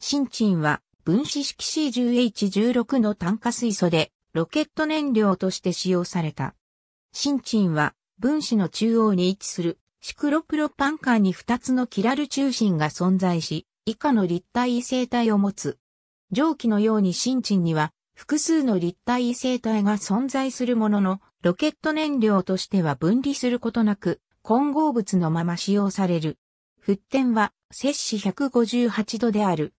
シンチンは分子式 C10H16 の炭化水素でロケット燃料として使用された。シンチンは分子の中央に位置するシクロプロパン間に2つのキラル中心が存在し、以下の立体異性体を持つ。蒸気のようにシンチンには複数の立体異性体が存在するものの、ロケット燃料としては分離することなく、混合物のまま使用される。沸点は摂氏158度である。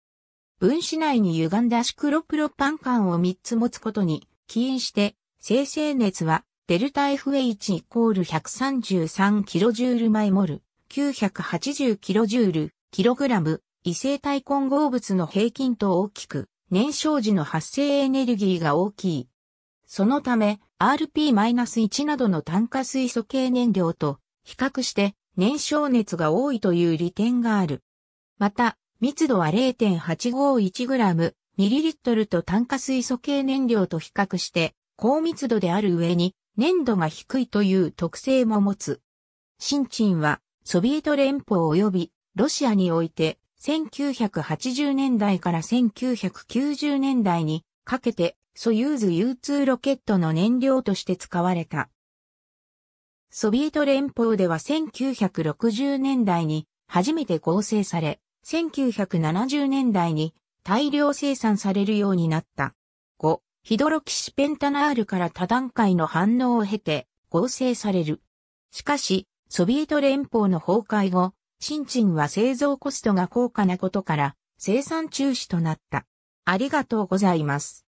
分子内に歪んだシクロプロパン管を3つ持つことに起因して、生成熱はデルタ FH イコール 133kJ イモル、980kJ、ラム異性体混合物の平均と大きく、燃焼時の発生エネルギーが大きい。そのため、RP-1 などの炭化水素系燃料と比較して燃焼熱が多いという利点がある。また、密度は 0.851g、ミリリットルと炭化水素系燃料と比較して高密度である上に粘度が低いという特性も持つ。新陳はソビエト連邦及びロシアにおいて1980年代から1990年代にかけてソユーズ U2 ロケットの燃料として使われた。ソビエト連邦では1960年代に初めて合成され、1970年代に大量生産されるようになった。5、ヒドロキシペンタナールから多段階の反応を経て合成される。しかし、ソビエト連邦の崩壊後、新陳は製造コストが高価なことから生産中止となった。ありがとうございます。